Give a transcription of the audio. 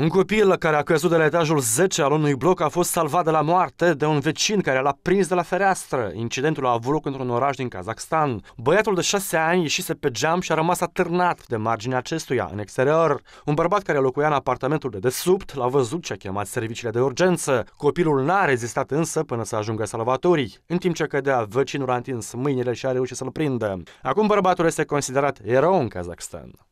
Un copil care a căzut de la etajul 10 al unui bloc a fost salvat de la moarte de un vecin care l-a prins de la fereastră. Incidentul a avut loc într-un oraș din Kazakhstan. Băiatul de 6 ani ieșise pe geam și a rămas atârnat de marginea acestuia, în exterior. Un bărbat care locuia în apartamentul de desubt l-a văzut și a chemat serviciile de urgență. Copilul n-a rezistat însă până să ajungă salvatorii. În timp ce cădea, vecinul a întins mâinile și a reușit să-l prindă. Acum bărbatul este considerat erou în Kazakhstan.